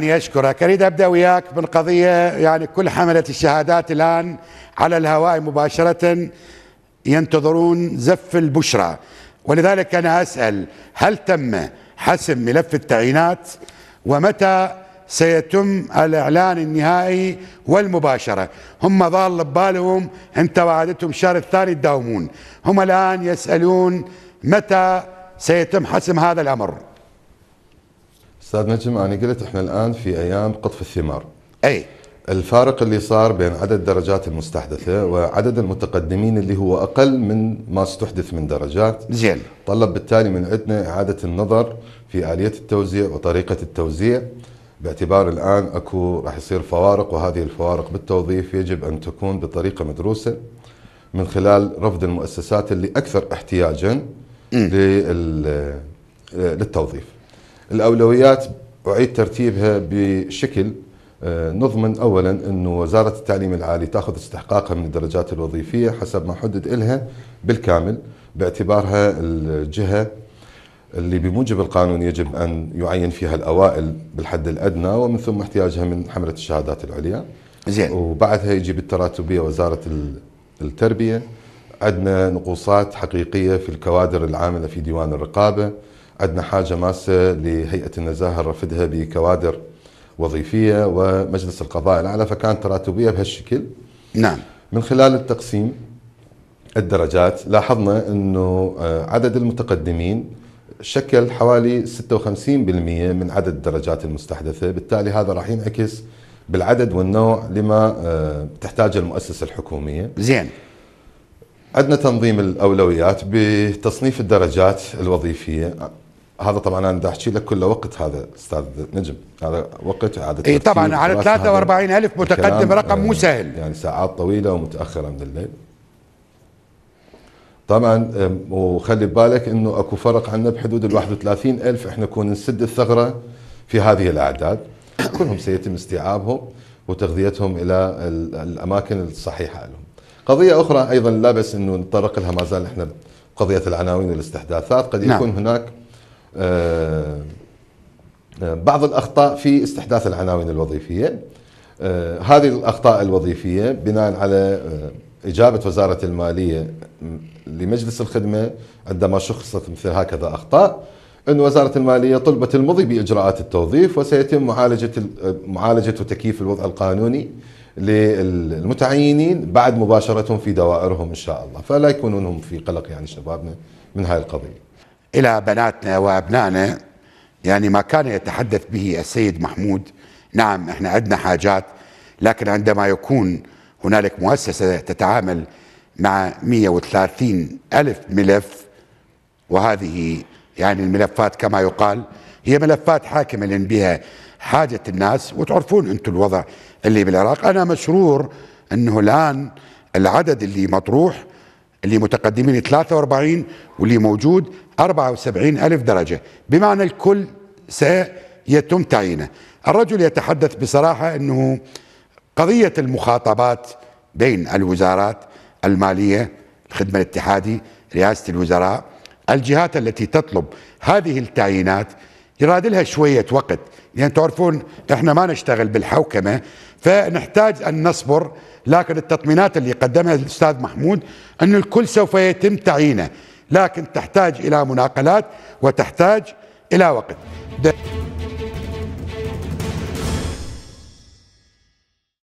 يعني أشكرك أريد أبدأ وياك من قضية يعني كل حملة الشهادات الآن على الهواء مباشرة ينتظرون زف البشرى ولذلك أنا أسأل هل تم حسم ملف التعيينات ومتى سيتم الإعلان النهائي والمباشرة هم ظال ببالهم أنت وعدتهم الشهر الثاني تداومون هم الآن يسألون متى سيتم حسم هذا الأمر استاذ نجم انا قلت احنا الان في ايام قطف الثمار اي الفارق اللي صار بين عدد درجات المستحدثه وعدد المتقدمين اللي هو اقل من ما استحدث من درجات زين طلب بالتالي من عندنا اعاده النظر في اليه التوزيع وطريقه التوزيع باعتبار الان اكو راح يصير فوارق وهذه الفوارق بالتوظيف يجب ان تكون بطريقه مدروسه من خلال رفض المؤسسات اللي اكثر احتياجا للتوظيف الأولويات أعيد ترتيبها بشكل آه، نضمن اولا انه وزاره التعليم العالي تاخذ استحقاقها من الدرجات الوظيفيه حسب ما حدد لها بالكامل باعتبارها الجهه اللي بموجب القانون يجب ان يعين فيها الاوائل بالحد الادنى ومن ثم احتياجها من حمله الشهادات العليا. زين وبعدها يجي بالتراتبيه وزاره التربيه عندنا نقوصات حقيقيه في الكوادر العامله في ديوان الرقابه عندنا حاجة ماسة لهيئة النزاهة نرفدها بكوادر وظيفية ومجلس القضاء الأعلى فكانت تراتبية بهالشكل نعم من خلال التقسيم الدرجات لاحظنا أنه آه، عدد المتقدمين شكل حوالي 56% من عدد الدرجات المستحدثة بالتالي هذا راح ينعكس بالعدد والنوع لما آه، تحتاج المؤسسة الحكومية زين عندنا تنظيم الأولويات بتصنيف الدرجات الوظيفية هذا طبعا انا بدي احكي لك كله وقت هذا استاذ نجم هذا وقت اعاده اي طبعا على 43000 متقدم رقم آه، مو سهل يعني ساعات طويله ومتاخره من الليل طبعا وخلي ببالك انه اكو فرق عندنا بحدود ال 31000 احنا كون نسد الثغره في هذه الاعداد كلهم سيتم استيعابهم وتغذيتهم الى الاماكن الصحيحه لهم. قضيه اخرى ايضا لا بس انه نتطرق لها ما زال احنا قضيه العناوين والاستحداثات قد يكون نعم. هناك آه، آه، بعض الاخطاء في استحداث العناوين الوظيفيه آه، هذه الاخطاء الوظيفيه بناء على اجابه وزاره الماليه لمجلس الخدمه عندما شخصت مثل هكذا اخطاء ان وزاره الماليه طلبت المضي باجراءات التوظيف وسيتم معالجه معالجه وتكييف الوضع القانوني للمتعينين بعد مباشرتهم في دوائرهم ان شاء الله فلا يكونون هم في قلق يعني شبابنا من هاي القضيه إلى بناتنا وأبنائنا يعني ما كان يتحدث به السيد محمود نعم احنا عندنا حاجات لكن عندما يكون هنالك مؤسسة تتعامل مع 130 ألف ملف وهذه يعني الملفات كما يقال هي ملفات حاكمة لأن بها حاجة الناس وتعرفون أنتم الوضع اللي بالعراق أنا مسرور أنه الآن العدد اللي مطروح اللي متقدمين 43 واللي موجود 74 ألف درجة بمعنى الكل سيتم تعيينه الرجل يتحدث بصراحة أنه قضية المخاطبات بين الوزارات المالية الخدمة الاتحادي رئاسة الوزراء الجهات التي تطلب هذه التعيينات يراد لها شوية وقت لأن يعني تعرفون إحنا ما نشتغل بالحوكمة فنحتاج أن نصبر لكن التطمينات اللي قدمها الأستاذ محمود أن الكل سوف يتم تعيينه لكن تحتاج إلى مناقلات وتحتاج إلى وقت